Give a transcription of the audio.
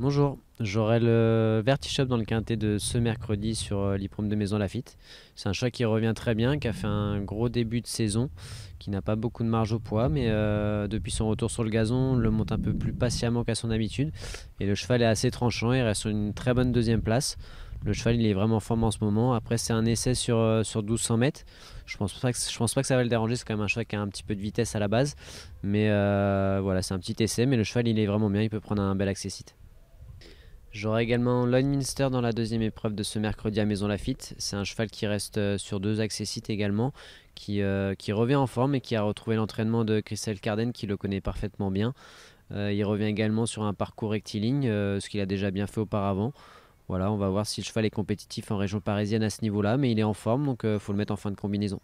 Bonjour, j'aurai le Vertishop dans le quintet de ce mercredi sur euh, l'hippodrome de Maison Lafitte. C'est un chat qui revient très bien, qui a fait un gros début de saison, qui n'a pas beaucoup de marge au poids, mais euh, depuis son retour sur le gazon, on le monte un peu plus patiemment qu'à son habitude. Et le cheval est assez tranchant, il reste sur une très bonne deuxième place. Le cheval, il est vraiment en forme en ce moment. Après, c'est un essai sur, euh, sur 1200 mètres. Je pense pas que, je pense pas que ça va le déranger. C'est quand même un cheval qui a un petit peu de vitesse à la base. Mais voilà, c'est un petit essai. Mais le cheval, il est vraiment bien. Il peut prendre un bel accessite. J'aurai également Loinminster dans la deuxième épreuve de ce mercredi à Maison Lafitte. C'est un cheval qui reste euh, sur deux accessites également, qui, euh, qui revient en forme et qui a retrouvé l'entraînement de Christelle Carden qui le connaît parfaitement bien. Euh, il revient également sur un parcours rectiligne, ce qu'il a déjà bien fait auparavant. Voilà, on va voir si le cheval est compétitif en région parisienne à ce niveau-là, mais il est en forme, donc il faut le mettre en fin de combinaison.